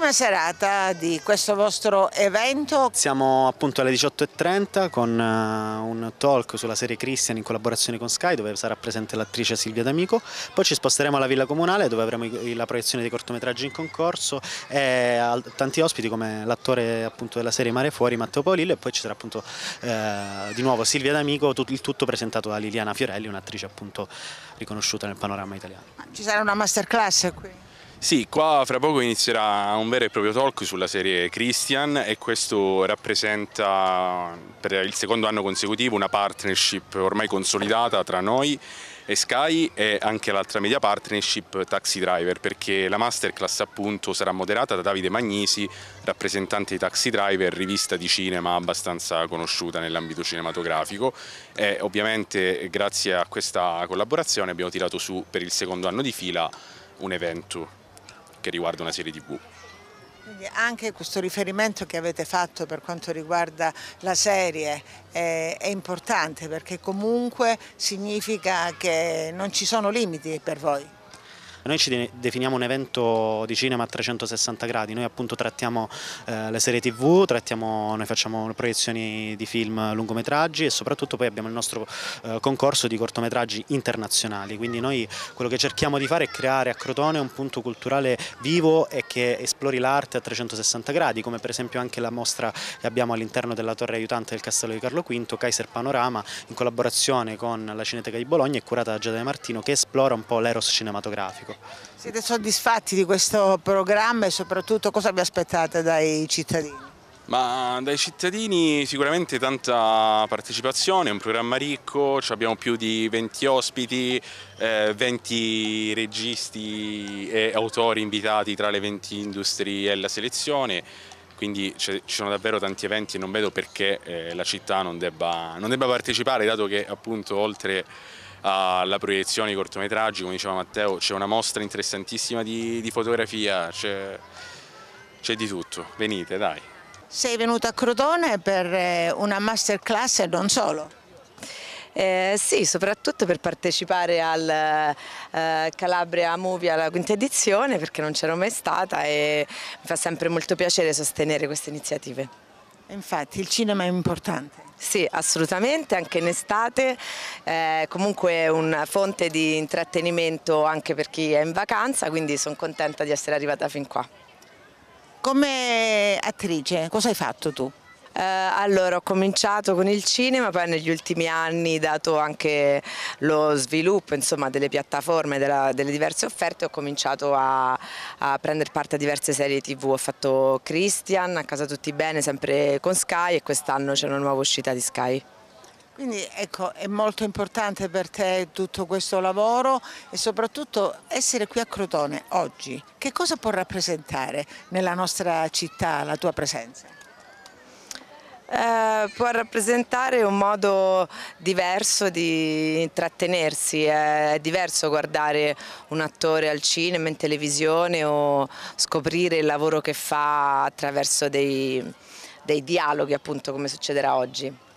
prima serata di questo vostro evento. Siamo appunto alle 18.30 con eh, un talk sulla serie Christian in collaborazione con Sky dove sarà presente l'attrice Silvia D'Amico, poi ci sposteremo alla Villa Comunale dove avremo la proiezione dei cortometraggi in concorso e tanti ospiti come l'attore appunto della serie Mare Fuori Matteo Paolillo e poi ci sarà appunto eh, di nuovo Silvia D'Amico, il tutto presentato da Liliana Fiorelli, un'attrice appunto riconosciuta nel panorama italiano. Ci sarà una masterclass qui? Sì, qua fra poco inizierà un vero e proprio talk sulla serie Christian e questo rappresenta per il secondo anno consecutivo una partnership ormai consolidata tra noi e Sky e anche l'altra media partnership Taxi Driver perché la masterclass appunto sarà moderata da Davide Magnisi, rappresentante di Taxi Driver, rivista di cinema abbastanza conosciuta nell'ambito cinematografico e ovviamente grazie a questa collaborazione abbiamo tirato su per il secondo anno di fila un evento che riguarda una serie tv. Quindi anche questo riferimento che avete fatto per quanto riguarda la serie è, eh, è, importante perché comunque significa che non ci sono limiti per voi. Noi ci definiamo un evento di cinema a 360 gradi, noi appunto trattiamo eh, le serie tv, trattiamo, noi facciamo proiezioni di film lungometraggi e soprattutto poi abbiamo il nostro eh, concorso di cortometraggi internazionali, quindi noi quello che cerchiamo di fare è creare a Crotone un punto culturale vivo e che esplori l'arte a 360 gradi, come per esempio anche la mostra che abbiamo all'interno della torre aiutante del castello di Carlo V, Kaiser Panorama, in collaborazione con la Cineteca di Bologna e curata da Giada De Martino che esplora un po' l'eros cinematografico. Ecco. Siete soddisfatti di questo programma e soprattutto cosa vi aspettate dai cittadini? Ma dai cittadini sicuramente tanta partecipazione, è un programma ricco, abbiamo più di 20 ospiti, 20 eh, registi e autori invitati tra le 20 industrie e la selezione, quindi ci sono davvero tanti eventi e non vedo perché eh, la città non debba, non debba partecipare dato che appunto oltre alla proiezione di cortometraggi, come diceva Matteo, c'è una mostra interessantissima di, di fotografia, c'è di tutto, venite dai. Sei venuto a Crotone per eh, una masterclass e non solo? Eh, sì, soprattutto per partecipare al eh, Calabria Movie alla quinta edizione perché non c'ero mai stata e mi fa sempre molto piacere sostenere queste iniziative. Infatti il cinema è importante. Sì, assolutamente, anche in estate, eh, comunque una fonte di intrattenimento anche per chi è in vacanza, quindi sono contenta di essere arrivata fin qua. Come attrice, cosa hai fatto tu? Eh, allora, ho cominciato con il cinema, poi negli ultimi anni, dato anche lo sviluppo insomma, delle piattaforme, della, delle diverse offerte, ho cominciato a, a, prendere parte a diverse serie tv. Ho fatto Christian, A casa tutti bene, sempre con Sky e quest'anno c'è una nuova uscita di Sky. Quindi ecco, è molto importante per te tutto questo lavoro e soprattutto essere qui a Crotone oggi. Che cosa può rappresentare nella nostra città la tua presenza? Eh, può rappresentare un modo diverso di intrattenersi, è diverso guardare un attore al cinema, in televisione o scoprire il lavoro che fa attraverso dei, dei dialoghi appunto come succederà oggi.